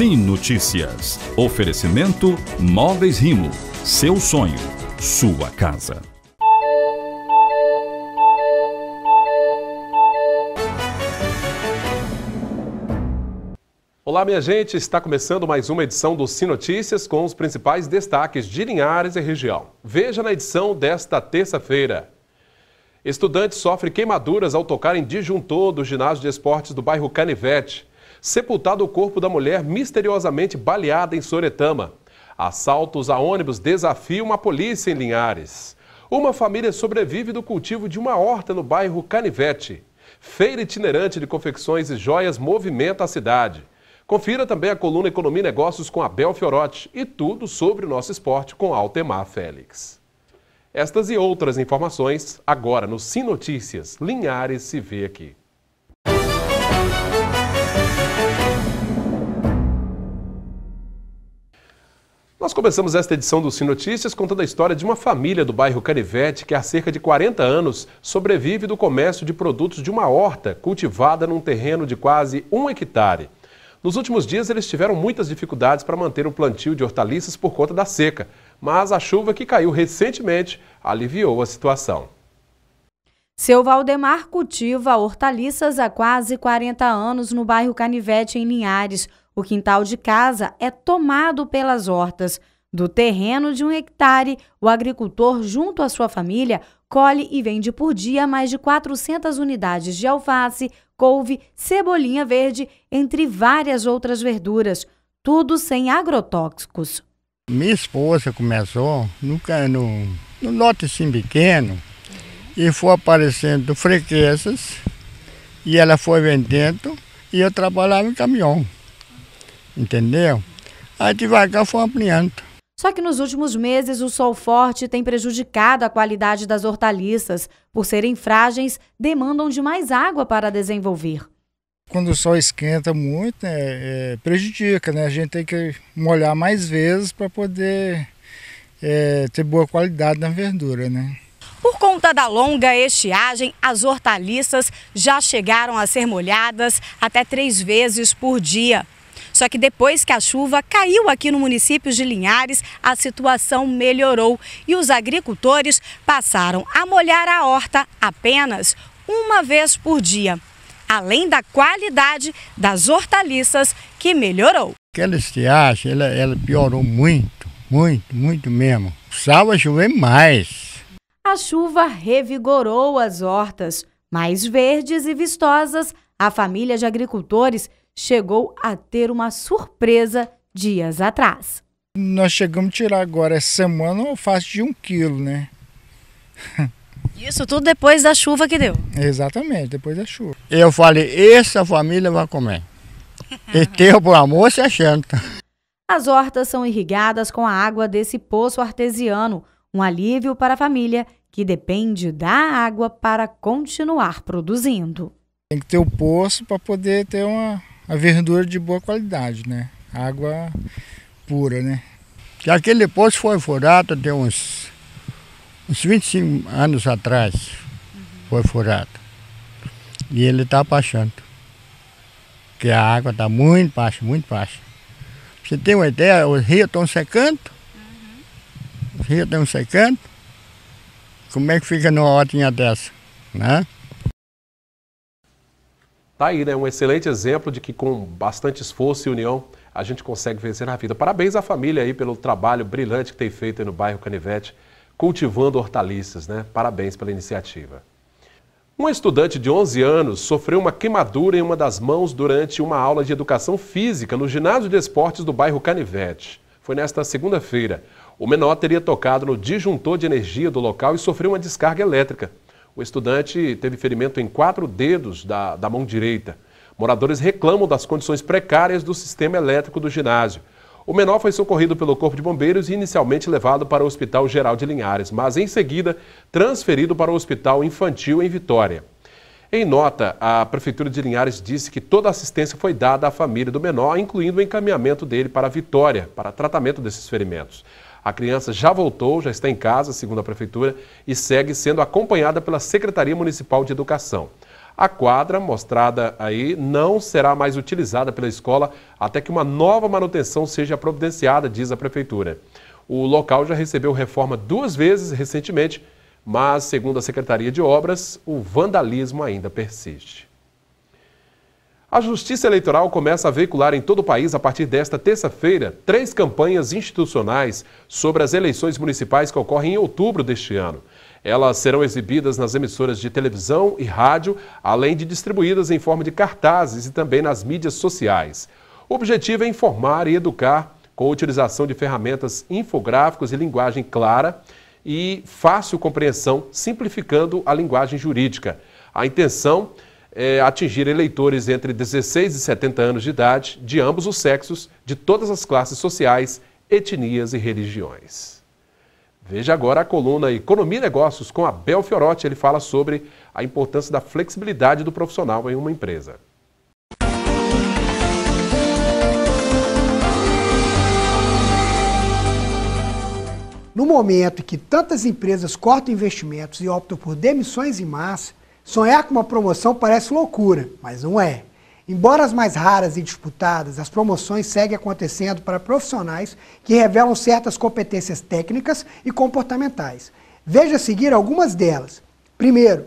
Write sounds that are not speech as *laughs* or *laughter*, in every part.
Sim Notícias. Oferecimento Móveis Rimo. Seu sonho, sua casa. Olá, minha gente. Está começando mais uma edição do Sim Notícias com os principais destaques de Linhares e região. Veja na edição desta terça-feira. Estudante sofre queimaduras ao tocar em disjuntor do ginásio de esportes do bairro Canivete sepultado o corpo da mulher misteriosamente baleada em Soretama. Assaltos a ônibus desafiam a polícia em Linhares. Uma família sobrevive do cultivo de uma horta no bairro Canivete. Feira itinerante de confecções e joias movimenta a cidade. Confira também a coluna Economia e Negócios com Abel Fiorotti e tudo sobre o nosso esporte com Altemar Félix. Estas e outras informações agora no Sim Notícias. Linhares se vê aqui. Nós começamos esta edição do Sim Notícias contando a história de uma família do bairro Canivete que há cerca de 40 anos sobrevive do comércio de produtos de uma horta cultivada num terreno de quase um hectare. Nos últimos dias, eles tiveram muitas dificuldades para manter o plantio de hortaliças por conta da seca, mas a chuva que caiu recentemente aliviou a situação. Seu Valdemar cultiva hortaliças há quase 40 anos no bairro Canivete, em Linhares. O quintal de casa é tomado pelas hortas. Do terreno de um hectare, o agricultor, junto à sua família, colhe e vende por dia mais de 400 unidades de alface, couve, cebolinha verde, entre várias outras verduras, tudo sem agrotóxicos. Minha esposa começou no no, no lote assim pequeno e foi aparecendo frequências e ela foi vendendo e eu trabalhava em caminhão entendeu? Aí devagar foi ampliando. Só que nos últimos meses, o sol forte tem prejudicado a qualidade das hortaliças. Por serem frágeis, demandam de mais água para desenvolver. Quando o sol esquenta muito, né, é, prejudica, né? A gente tem que molhar mais vezes para poder é, ter boa qualidade na verdura, né? Por conta da longa estiagem, as hortaliças já chegaram a ser molhadas até três vezes por dia. Só que depois que a chuva caiu aqui no município de Linhares, a situação melhorou e os agricultores passaram a molhar a horta apenas uma vez por dia, além da qualidade das hortaliças que melhorou. Aquela estiagem, ela, ela piorou muito, muito, muito mesmo. Sal chover mais. A chuva revigorou as hortas, mais verdes e vistosas. A família de agricultores chegou a ter uma surpresa dias atrás. Nós chegamos a tirar agora essa semana um alface de um quilo, né? Isso tudo depois da chuva que deu. Exatamente, depois da chuva. Eu falei, essa família vai comer. *laughs* e teu por e a janta. As hortas são irrigadas com a água desse poço artesiano, um alívio para a família que depende da água para continuar produzindo. Tem que ter o poço para poder ter uma, a verdura de boa qualidade, né? Água pura, né? Que aquele poço foi furado tem uns, uns 25 anos atrás. Uhum. Foi furado. E ele está baixando. Porque a água está muito baixa, muito baixa. Você tem uma ideia, os rios estão tá secando. Uhum. Os rios estão tá secando. Como é que fica numa horinha dessa, né? Tá aí, né? Um excelente exemplo de que com bastante esforço e união a gente consegue vencer na vida. Parabéns à família aí pelo trabalho brilhante que tem feito no bairro Canivete, cultivando hortaliças, né? Parabéns pela iniciativa. Um estudante de 11 anos sofreu uma queimadura em uma das mãos durante uma aula de educação física no ginásio de esportes do bairro Canivete. Foi nesta segunda-feira. O menor teria tocado no disjuntor de energia do local e sofreu uma descarga elétrica. O estudante teve ferimento em quatro dedos da, da mão direita. Moradores reclamam das condições precárias do sistema elétrico do ginásio. O menor foi socorrido pelo Corpo de Bombeiros e inicialmente levado para o Hospital Geral de Linhares, mas em seguida transferido para o Hospital Infantil em Vitória. Em nota, a Prefeitura de Linhares disse que toda assistência foi dada à família do menor, incluindo o encaminhamento dele para Vitória, para tratamento desses ferimentos. A criança já voltou, já está em casa, segundo a Prefeitura, e segue sendo acompanhada pela Secretaria Municipal de Educação. A quadra mostrada aí não será mais utilizada pela escola até que uma nova manutenção seja providenciada, diz a Prefeitura. O local já recebeu reforma duas vezes recentemente, mas, segundo a Secretaria de Obras, o vandalismo ainda persiste. A Justiça Eleitoral começa a veicular em todo o país, a partir desta terça-feira, três campanhas institucionais sobre as eleições municipais que ocorrem em outubro deste ano. Elas serão exibidas nas emissoras de televisão e rádio, além de distribuídas em forma de cartazes e também nas mídias sociais. O objetivo é informar e educar com a utilização de ferramentas infográficos e linguagem clara e fácil compreensão, simplificando a linguagem jurídica. A intenção é é, atingir eleitores entre 16 e 70 anos de idade, de ambos os sexos, de todas as classes sociais, etnias e religiões. Veja agora a coluna Economia e Negócios com Abel Fiorotti. Ele fala sobre a importância da flexibilidade do profissional em uma empresa. No momento em que tantas empresas cortam investimentos e optam por demissões em massa, Sonhar com uma promoção parece loucura, mas não é. Embora as mais raras e disputadas, as promoções seguem acontecendo para profissionais que revelam certas competências técnicas e comportamentais. Veja a seguir algumas delas. Primeiro,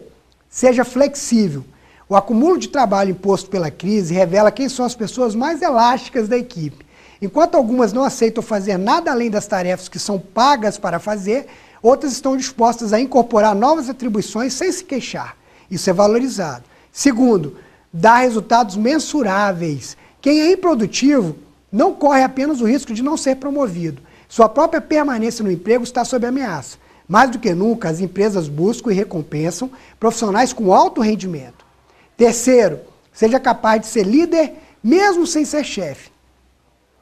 seja flexível. O acúmulo de trabalho imposto pela crise revela quem são as pessoas mais elásticas da equipe. Enquanto algumas não aceitam fazer nada além das tarefas que são pagas para fazer, outras estão dispostas a incorporar novas atribuições sem se queixar. Isso é valorizado. Segundo, dá resultados mensuráveis. Quem é improdutivo não corre apenas o risco de não ser promovido. Sua própria permanência no emprego está sob ameaça. Mais do que nunca, as empresas buscam e recompensam profissionais com alto rendimento. Terceiro, seja capaz de ser líder mesmo sem ser chefe.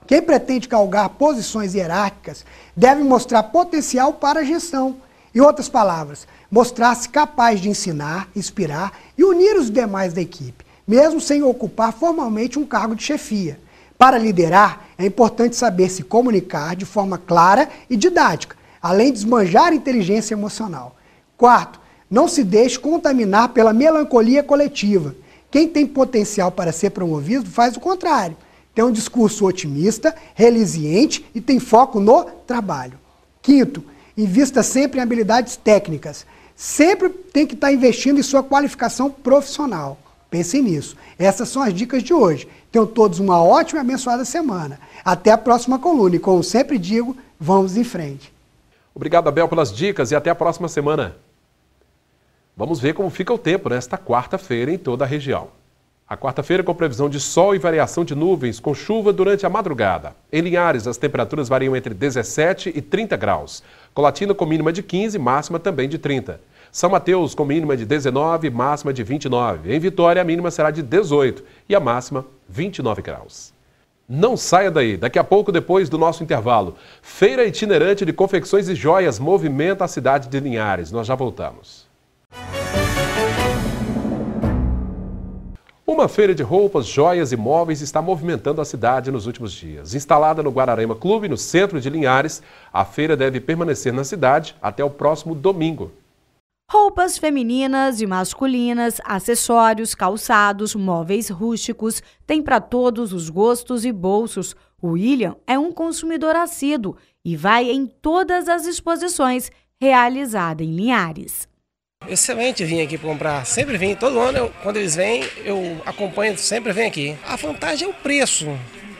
Quem pretende galgar posições hierárquicas deve mostrar potencial para a gestão em outras palavras, mostrar-se capaz de ensinar, inspirar e unir os demais da equipe, mesmo sem ocupar formalmente um cargo de chefia. Para liderar, é importante saber se comunicar de forma clara e didática, além de esmanjar inteligência emocional. Quarto, não se deixe contaminar pela melancolia coletiva. Quem tem potencial para ser promovido faz o contrário. Tem um discurso otimista, resiliente e tem foco no trabalho. Quinto, Invista sempre em habilidades técnicas. Sempre tem que estar tá investindo em sua qualificação profissional. Pensem nisso. Essas são as dicas de hoje. Tenham todos uma ótima e abençoada semana. Até a próxima coluna. E como sempre digo, vamos em frente. Obrigado, Abel, pelas dicas e até a próxima semana. Vamos ver como fica o tempo nesta quarta-feira em toda a região. A quarta-feira com previsão de sol e variação de nuvens, com chuva durante a madrugada. Em Linhares, as temperaturas variam entre 17 e 30 graus. Colatina com mínima de 15, máxima também de 30. São Mateus com mínima de 19, máxima de 29. Em Vitória, a mínima será de 18 e a máxima 29 graus. Não saia daí, daqui a pouco, depois do nosso intervalo. Feira itinerante de confecções e joias movimenta a cidade de Linhares. Nós já voltamos. Uma feira de roupas, joias e móveis está movimentando a cidade nos últimos dias. Instalada no Guararema Clube, no centro de Linhares, a feira deve permanecer na cidade até o próximo domingo. Roupas femininas e masculinas, acessórios, calçados, móveis rústicos, tem para todos os gostos e bolsos. O William é um consumidor assíduo e vai em todas as exposições realizadas em Linhares. Excelente vir aqui comprar. Sempre vim. Todo ano, eu, quando eles vêm, eu acompanho, sempre vem aqui. A vantagem é o preço,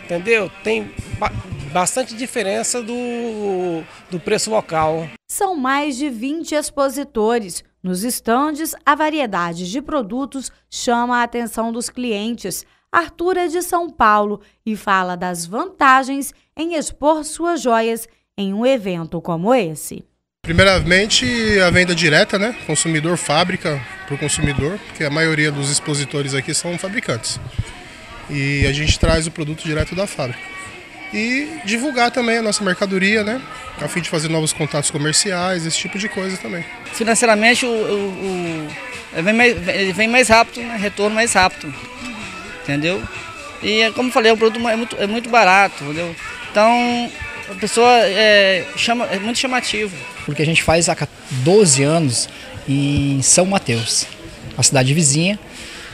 entendeu? Tem ba bastante diferença do, do preço local. São mais de 20 expositores. Nos estandes, a variedade de produtos chama a atenção dos clientes. Arthur é de São Paulo e fala das vantagens em expor suas joias em um evento como esse. Primeiramente, a venda direta, né? Consumidor fábrica para o consumidor, porque a maioria dos expositores aqui são fabricantes. E a gente traz o produto direto da fábrica. E divulgar também a nossa mercadoria, né? A fim de fazer novos contatos comerciais, esse tipo de coisa também. Financeiramente, o, o, o vem, mais, vem mais rápido, né? retorno mais rápido. Entendeu? E, é como falei, o produto é muito, é muito barato, entendeu? Então, a pessoa é, chama, é muito chamativo. Porque a gente faz há 12 anos em São Mateus, a cidade vizinha,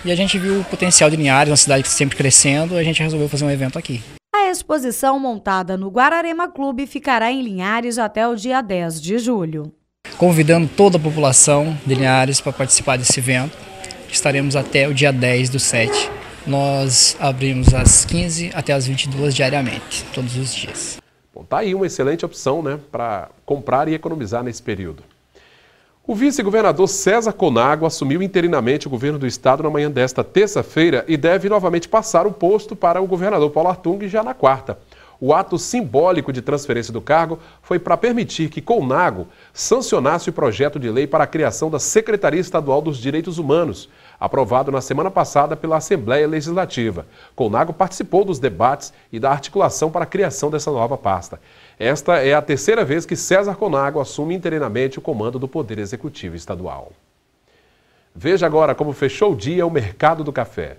e a gente viu o potencial de Linhares, uma cidade sempre crescendo, a gente resolveu fazer um evento aqui. A exposição montada no Guararema Clube ficará em Linhares até o dia 10 de julho. Convidando toda a população de Linhares para participar desse evento. Estaremos até o dia 10 do 7. Nós abrimos às 15 até às 22 diariamente, todos os dias. Bom, tá aí uma excelente opção né, para comprar e economizar nesse período. O vice-governador César Conago assumiu interinamente o governo do estado na manhã desta terça-feira e deve novamente passar o posto para o governador Paulo Artung já na quarta. O ato simbólico de transferência do cargo foi para permitir que Conago sancionasse o projeto de lei para a criação da Secretaria Estadual dos Direitos Humanos, aprovado na semana passada pela Assembleia Legislativa. Colnago participou dos debates e da articulação para a criação dessa nova pasta. Esta é a terceira vez que César Colnago assume interinamente o comando do Poder Executivo Estadual. Veja agora como fechou o dia o mercado do café.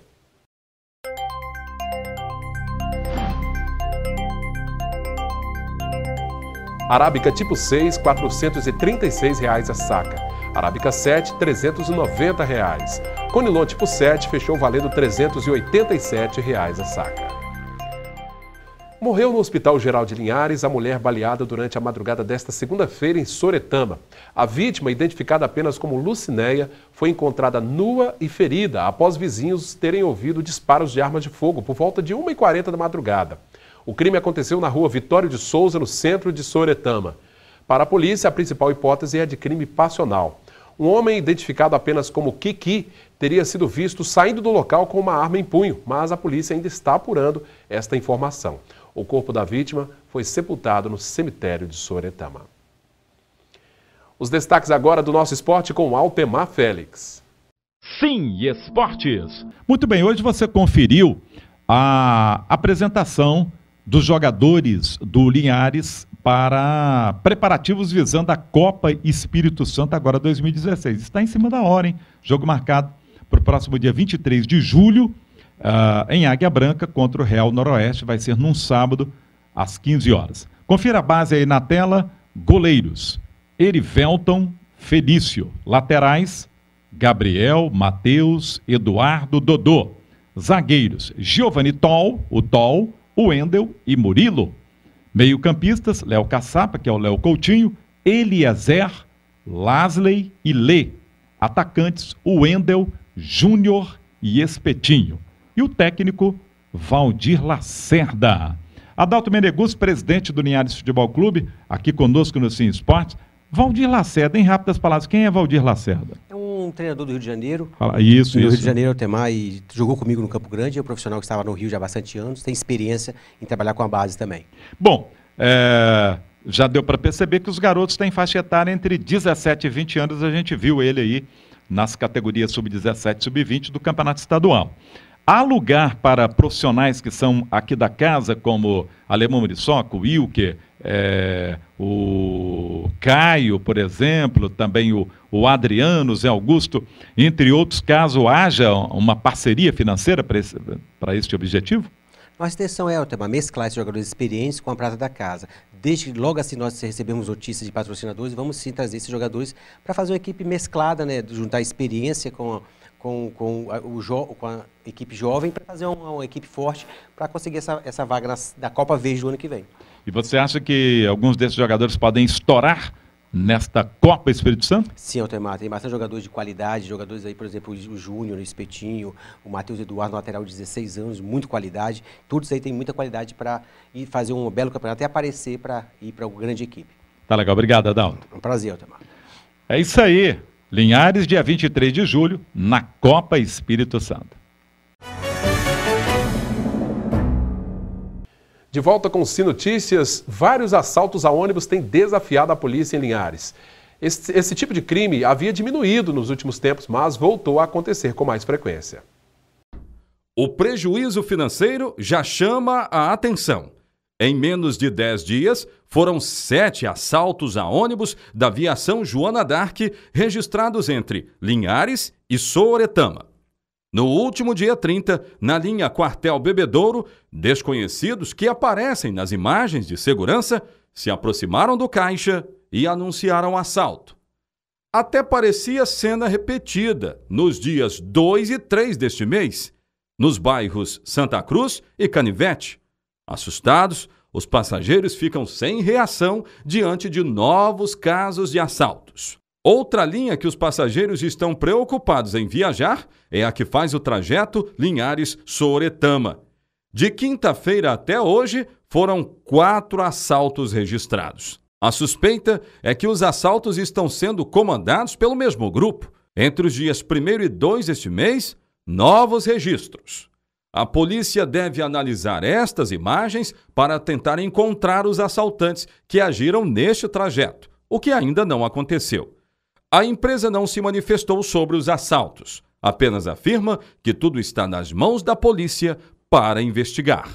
Arábica tipo 6, R$ 436 reais a saca. Arábica 7, R$ 390. Reais. Conilon tipo 7 fechou valendo R$ 387 reais a saca. Morreu no Hospital Geral de Linhares a mulher baleada durante a madrugada desta segunda-feira em Soretama. A vítima, identificada apenas como Lucinéia, foi encontrada nua e ferida após vizinhos terem ouvido disparos de armas de fogo por volta de 1h40 da madrugada. O crime aconteceu na rua Vitório de Souza, no centro de Soretama. Para a polícia, a principal hipótese é de crime passional. Um homem identificado apenas como Kiki teria sido visto saindo do local com uma arma em punho, mas a polícia ainda está apurando esta informação. O corpo da vítima foi sepultado no cemitério de Soretama. Os destaques agora do nosso esporte com Altemar Félix. Sim, esportes. Muito bem, hoje você conferiu a apresentação dos jogadores do Linhares para preparativos visando a Copa Espírito Santo agora 2016. Está em cima da hora, hein? Jogo marcado para o próximo dia 23 de julho, uh, em Águia Branca, contra o Real Noroeste. Vai ser num sábado, às 15 horas. Confira a base aí na tela. Goleiros, Erivelton, Felício. Laterais, Gabriel, Matheus, Eduardo, Dodô. Zagueiros, Giovanni Tol, o Tol, Wendel e Murilo. Meio-campistas, Léo Caçapa, que é o Léo Coutinho, Eliezer, Lasley e Lê. Atacantes, Wendel, Júnior e Espetinho. E o técnico, Valdir Lacerda. Adalto Menegus, presidente do Linhares Futebol Clube, aqui conosco no Sim Esportes. Valdir Lacerda, em rápidas palavras, quem é Valdir Lacerda? É um um treinador do Rio de Janeiro. isso, do isso. Rio de Janeiro, Altemar, é e jogou comigo no Campo Grande, é um profissional que estava no Rio já há bastante anos, tem experiência em trabalhar com a base também. Bom, é, já deu para perceber que os garotos têm faixa etária entre 17 e 20 anos, a gente viu ele aí nas categorias sub-17 e sub-20 do Campeonato Estadual. Há lugar para profissionais que são aqui da casa, como Alemão Muriçoca, Wilker, é, o Caio, por exemplo, também o, o Adriano, o Zé Augusto, entre outros, caso haja uma parceria financeira para este objetivo? Nossa intenção é, Altema, mesclar esses jogadores experientes com a prata da casa. Desde logo assim nós recebemos notícias de patrocinadores, vamos sim trazer esses jogadores para fazer uma equipe mesclada, né? Juntar experiência com a, com, com, a, o jo, com a equipe jovem para fazer uma, uma, equipe forte para conseguir essa, essa vaga na, da Copa Verde do ano que vem. E você acha que alguns desses jogadores podem estourar nesta Copa Espírito Santo? Sim, Altemar, tem bastante jogadores de qualidade, jogadores aí, por exemplo, o Júnior, o Espetinho, o Matheus Eduardo, lateral de 16 anos, muito qualidade. Todos aí têm muita qualidade para ir fazer um belo campeonato e aparecer para ir para uma grande equipe. Tá legal, obrigado, Adalto. Um prazer, Altemar. É isso aí. Linhares, dia 23 de julho, na Copa Espírito Santo. De volta com o Notícias, vários assaltos a ônibus têm desafiado a polícia em Linhares. Esse, esse tipo de crime havia diminuído nos últimos tempos, mas voltou a acontecer com mais frequência. O prejuízo financeiro já chama a atenção. Em menos de 10 dias, foram sete assaltos a ônibus da aviação Joana Dark registrados entre Linhares e Souretama. No último dia 30, na linha Quartel Bebedouro, desconhecidos que aparecem nas imagens de segurança se aproximaram do caixa e anunciaram assalto. Até parecia cena repetida nos dias 2 e 3 deste mês, nos bairros Santa Cruz e Canivete. Assustados, os passageiros ficam sem reação diante de novos casos de assaltos. Outra linha que os passageiros estão preocupados em viajar é a que faz o trajeto Linhares-Soretama. De quinta-feira até hoje, foram quatro assaltos registrados. A suspeita é que os assaltos estão sendo comandados pelo mesmo grupo. Entre os dias 1 e 2 deste mês, novos registros. A polícia deve analisar estas imagens para tentar encontrar os assaltantes que agiram neste trajeto, o que ainda não aconteceu. A empresa não se manifestou sobre os assaltos, apenas afirma que tudo está nas mãos da polícia para investigar.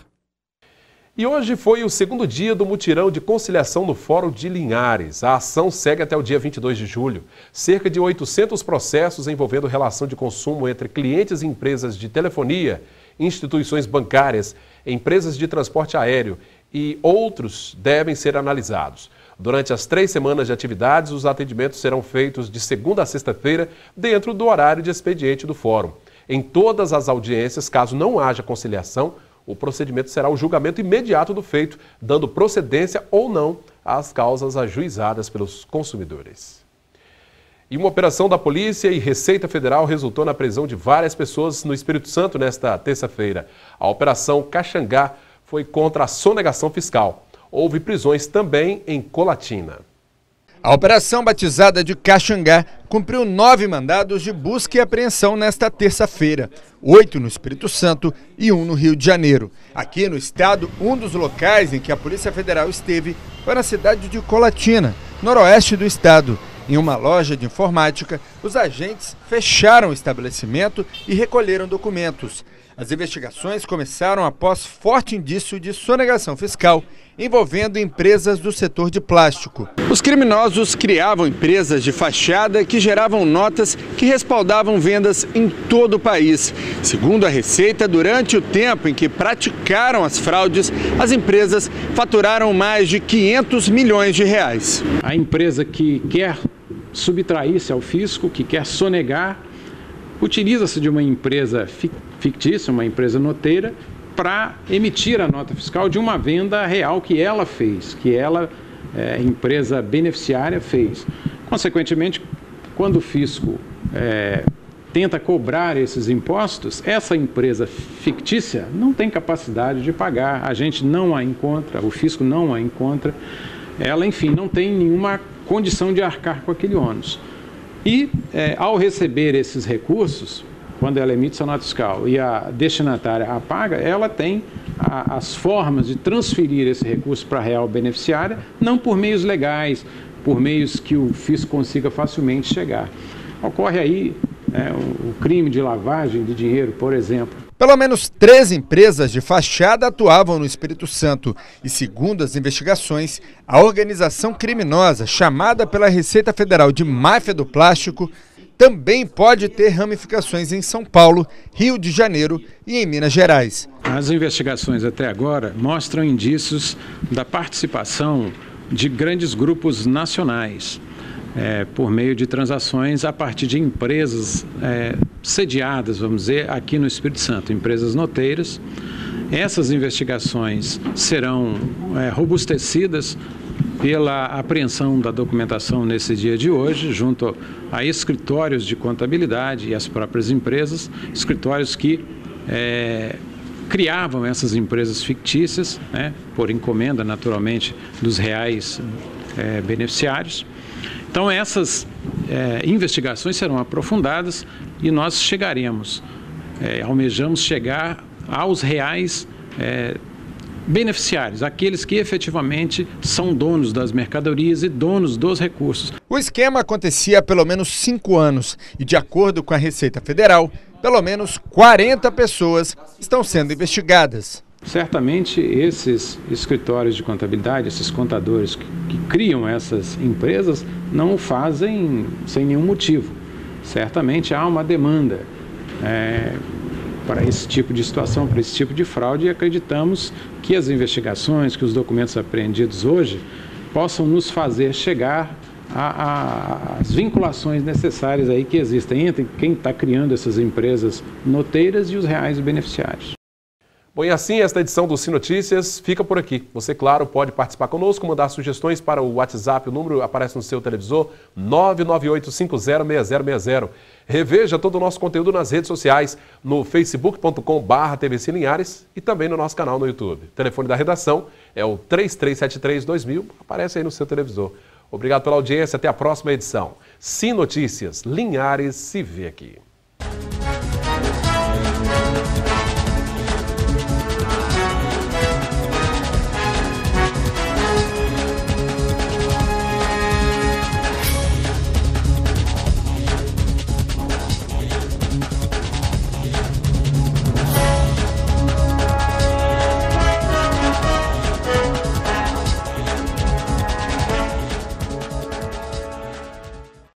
E hoje foi o segundo dia do mutirão de conciliação no Fórum de Linhares. A ação segue até o dia 22 de julho. Cerca de 800 processos envolvendo relação de consumo entre clientes e empresas de telefonia, instituições bancárias, empresas de transporte aéreo e outros devem ser analisados. Durante as três semanas de atividades, os atendimentos serão feitos de segunda a sexta-feira, dentro do horário de expediente do fórum. Em todas as audiências, caso não haja conciliação, o procedimento será o julgamento imediato do feito, dando procedência ou não às causas ajuizadas pelos consumidores. E uma operação da Polícia e Receita Federal resultou na prisão de várias pessoas no Espírito Santo nesta terça-feira. A Operação Caxangá foi contra a sonegação fiscal houve prisões também em Colatina. A operação batizada de Caxangá cumpriu nove mandados de busca e apreensão nesta terça-feira, oito no Espírito Santo e um no Rio de Janeiro. Aqui no estado, um dos locais em que a Polícia Federal esteve foi na cidade de Colatina, noroeste do estado. Em uma loja de informática, os agentes fecharam o estabelecimento e recolheram documentos. As investigações começaram após forte indício de sonegação fiscal envolvendo empresas do setor de plástico. Os criminosos criavam empresas de fachada que geravam notas que respaldavam vendas em todo o país. Segundo a Receita, durante o tempo em que praticaram as fraudes, as empresas faturaram mais de 500 milhões de reais. A empresa que quer subtrair-se ao fisco, que quer sonegar, utiliza-se de uma empresa fictícia fictícia, uma empresa noteira, para emitir a nota fiscal de uma venda real que ela fez, que ela, é, empresa beneficiária, fez. Consequentemente, quando o fisco é, tenta cobrar esses impostos, essa empresa fictícia não tem capacidade de pagar, a gente não a encontra, o fisco não a encontra, ela, enfim, não tem nenhuma condição de arcar com aquele ônus. E, é, ao receber esses recursos, quando ela emite sua nota fiscal e a destinatária a paga, ela tem a, as formas de transferir esse recurso para a real beneficiária, não por meios legais, por meios que o fisco consiga facilmente chegar. Ocorre aí né, o, crime de lavagem de dinheiro, por exemplo. Pelo menos três empresas de fachada atuavam no Espírito Santo e, segundo as investigações, a organização criminosa chamada pela Receita Federal de Máfia do Plástico também pode ter ramificações em São Paulo, Rio de Janeiro e em Minas Gerais. As investigações até agora mostram indícios da participação de grandes grupos nacionais. É, por meio de transações a partir de empresas é, sediadas, vamos dizer, aqui no Espírito Santo, empresas noteiras. Essas investigações serão é, robustecidas pela apreensão da documentação nesse dia de hoje, junto a escritórios de contabilidade e as próprias empresas, escritórios que é, criavam essas empresas fictícias, né, por encomenda, naturalmente, dos reais é, beneficiários. Então, essas é, investigações serão aprofundadas e nós chegaremos, é, almejamos chegar aos reais beneficiários é, beneficiários, aqueles que efetivamente são donos das mercadorias e donos dos recursos. O esquema acontecia há pelo menos cinco anos e, de acordo com a Receita Federal, pelo menos 40 pessoas estão sendo investigadas. Certamente esses escritórios de contabilidade, esses contadores que, que criam essas empresas, não o fazem sem nenhum motivo. Certamente há uma demanda. É para esse tipo de situação, para esse tipo de fraude, e acreditamos que as investigações, que os documentos apreendidos hoje, possam nos fazer chegar às vinculações necessárias aí que existem entre quem está criando essas empresas noteiras e os reais beneficiários. Bom, e assim esta edição do Sinotícias fica por aqui. Você, claro, pode participar conosco, mandar sugestões para o WhatsApp, o número aparece no seu televisor, 998506060. Reveja todo o nosso conteúdo nas redes sociais, no facebook.com barra Linhares e também no nosso canal no YouTube. O telefone da redação é o 33732000, aparece aí no seu televisor. Obrigado pela audiência, até a próxima edição. Sinotícias, Linhares se vê aqui.